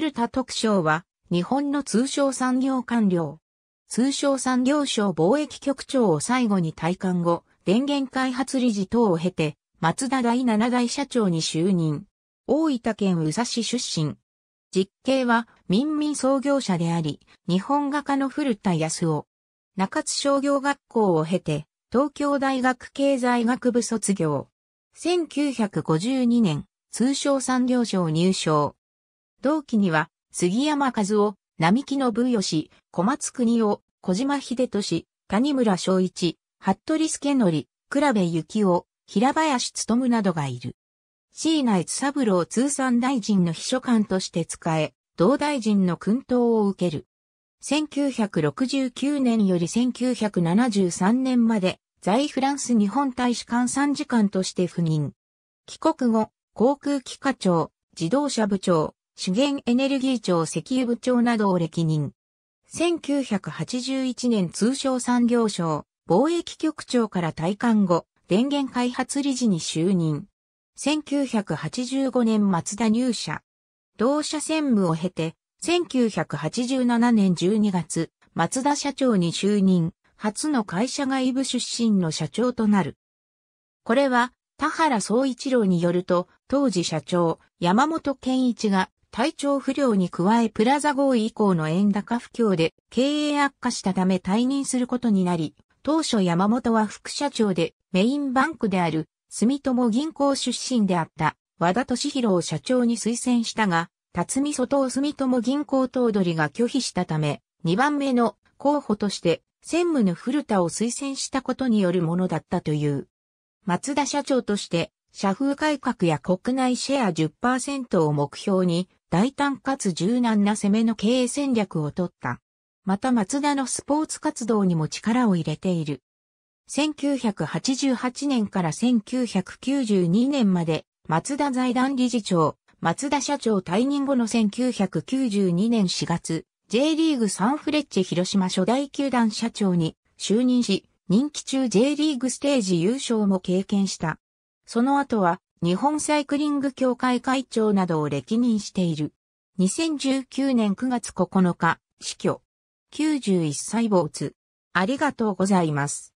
古田特賞は、日本の通商産業官僚。通商産業省貿易局長を最後に退官後、電源開発理事等を経て、松田第7代社長に就任。大分県宇佐市出身。実刑は民民創業者であり、日本画家の古田康夫。中津商業学校を経て、東京大学経済学部卒業。1952年、通商産業省入省。同期には、杉山和夫、並木信義、小松国夫、小島秀俊、谷村昭一、服部助則、倉部幸夫、平林務などがいる。椎名津三郎通産大臣の秘書官として使え、同大臣の訓導を受ける。1969年より1973年まで在フランス日本大使館参事官として赴任。帰国後、航空機課長、自動車部長、資源エネルギー庁石油部長などを歴任。1981年通商産業省貿易局長から退官後、電源開発理事に就任。1985年松田入社。同社専務を経て、1987年12月、松田社長に就任、初の会社外部出身の社長となる。これは、田原総一郎によると、当時社長、山本健一が体調不良に加えプラザ合意以降の円高不況で経営悪化したため退任することになり、当初山本は副社長でメインバンクである住友銀行出身であった和田敏弘を社長に推薦したが、辰巳外を住友銀行頭取が拒否したため、2番目の候補として専務の古田を推薦したことによるものだったという。松田社長として、社風改革や国内シェア10%を目標に、大胆かつ柔軟な攻めの経営戦略をとった。また松田のスポーツ活動にも力を入れている。1988年から1992年まで、松田財団理事長、松田社長退任後の1992年4月、J リーグサンフレッチェ広島初代球団社長に就任し、任期中 J リーグステージ優勝も経験した。その後は日本サイクリング協会会長などを歴任している。2019年9月9日、死去。91歳没。ありがとうございます。